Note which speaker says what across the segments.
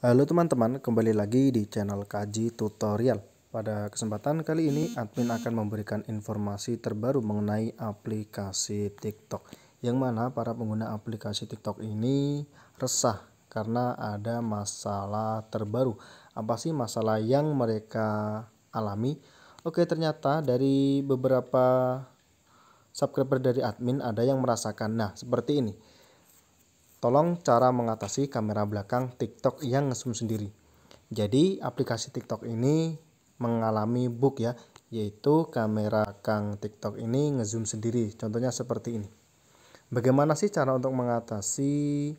Speaker 1: Halo teman-teman, kembali lagi di channel Kaji Tutorial. Pada kesempatan kali ini, admin akan memberikan informasi terbaru mengenai aplikasi TikTok. Yang mana para pengguna aplikasi TikTok ini resah karena ada masalah terbaru. Apa sih masalah yang mereka alami? Oke, ternyata dari beberapa subscriber dari admin ada yang merasakan. Nah, seperti ini Tolong cara mengatasi kamera belakang TikTok yang ngesum sendiri. Jadi aplikasi TikTok ini mengalami bug ya, yaitu kamera kang TikTok ini ngezoom sendiri. Contohnya seperti ini. Bagaimana sih cara untuk mengatasi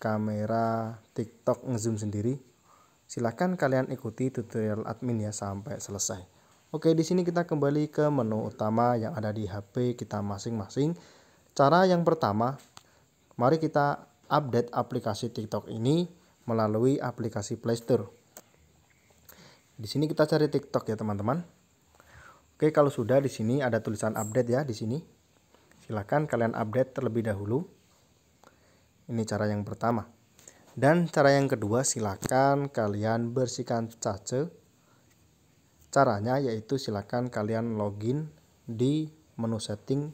Speaker 1: kamera TikTok ngezoom sendiri? Silahkan kalian ikuti tutorial admin ya sampai selesai. Oke, di sini kita kembali ke menu utama yang ada di HP kita masing-masing. Cara yang pertama, Mari kita update aplikasi TikTok ini melalui aplikasi Play Store. Di sini kita cari TikTok ya teman-teman. Oke, kalau sudah di sini ada tulisan update ya di sini. Silahkan kalian update terlebih dahulu. Ini cara yang pertama. Dan cara yang kedua silakan kalian bersihkan cache. Caranya yaitu silakan kalian login di menu setting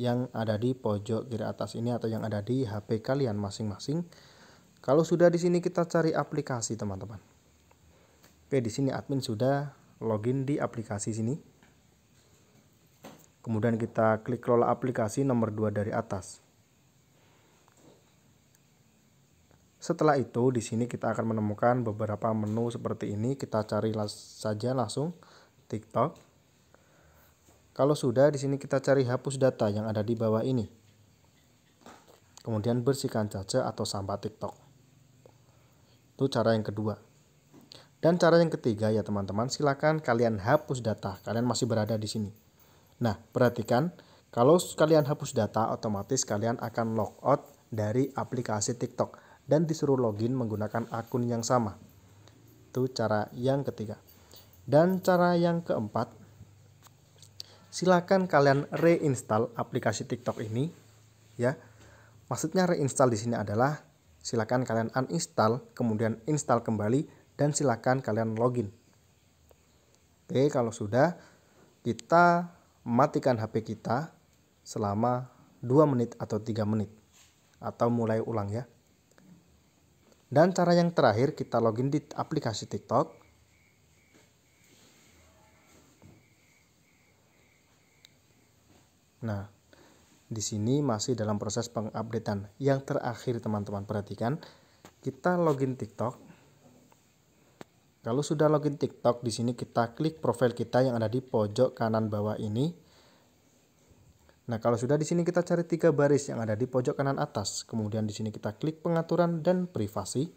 Speaker 1: yang ada di pojok kiri atas ini atau yang ada di HP kalian masing-masing. Kalau sudah di sini kita cari aplikasi teman-teman. Oke, di sini admin sudah login di aplikasi sini. Kemudian kita klik kelola aplikasi nomor 2 dari atas. Setelah itu di sini kita akan menemukan beberapa menu seperti ini, kita cari saja langsung TikTok. Kalau sudah, di sini kita cari hapus data yang ada di bawah ini. Kemudian bersihkan caca atau sampah TikTok. Itu cara yang kedua. Dan cara yang ketiga ya teman-teman, silakan kalian hapus data. Kalian masih berada di sini. Nah, perhatikan kalau kalian hapus data, otomatis kalian akan logout dari aplikasi TikTok dan disuruh login menggunakan akun yang sama. Itu cara yang ketiga. Dan cara yang keempat, silakan kalian reinstall aplikasi TikTok ini ya. Maksudnya reinstall di sini adalah silakan kalian uninstall kemudian install kembali dan silakan kalian login. Oke, kalau sudah kita matikan HP kita selama 2 menit atau 3 menit atau mulai ulang ya. Dan cara yang terakhir kita login di aplikasi TikTok Nah, di sini masih dalam proses pengupdatean. Yang terakhir teman-teman perhatikan, kita login TikTok. Kalau sudah login TikTok, di sini kita klik profil kita yang ada di pojok kanan bawah ini. Nah, kalau sudah di sini kita cari tiga baris yang ada di pojok kanan atas. Kemudian di sini kita klik pengaturan dan privasi.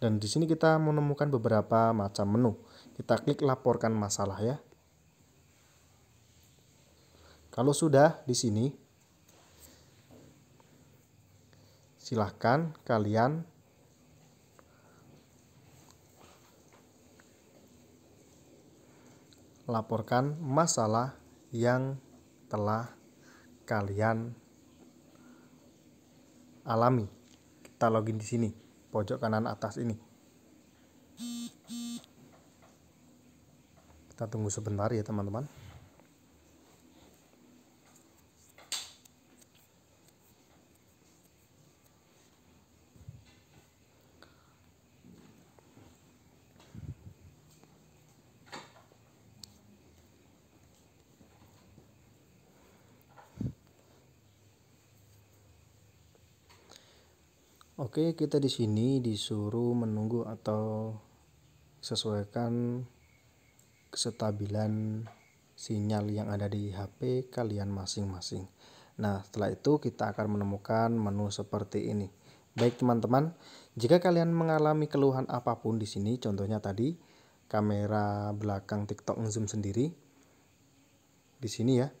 Speaker 1: Dan di sini kita menemukan beberapa macam menu. Kita klik laporkan masalah ya. Kalau sudah di sini, silahkan kalian laporkan masalah yang telah kalian alami. Kita login di sini, pojok kanan atas ini. Kita tunggu sebentar ya teman-teman. Oke, kita di sini disuruh menunggu atau sesuaikan kestabilan sinyal yang ada di HP kalian masing-masing. Nah, setelah itu kita akan menemukan menu seperti ini. Baik teman-teman, jika kalian mengalami keluhan apapun di sini, contohnya tadi kamera belakang TikTok zoom sendiri di sini ya.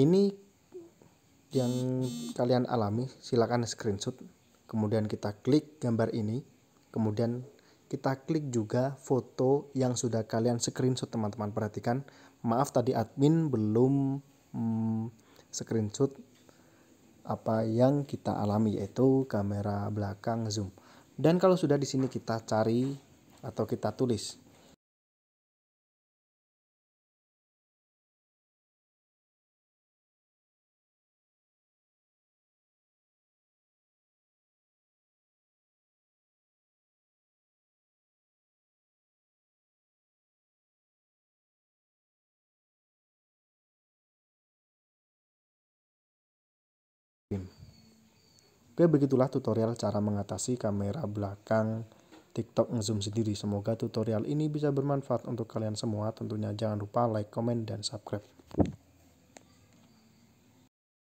Speaker 1: Ini yang kalian alami, silakan screenshot Kemudian kita klik gambar ini. Kemudian kita klik juga foto yang sudah kalian screenshot teman-teman. Perhatikan, maaf tadi admin belum hmm, screenshot apa yang kita alami yaitu kamera belakang zoom. Dan kalau sudah di sini kita cari atau kita tulis Oke, begitulah tutorial cara mengatasi kamera belakang TikTok ngezoom sendiri. Semoga tutorial ini bisa bermanfaat untuk kalian semua. Tentunya jangan lupa like, comment, dan subscribe.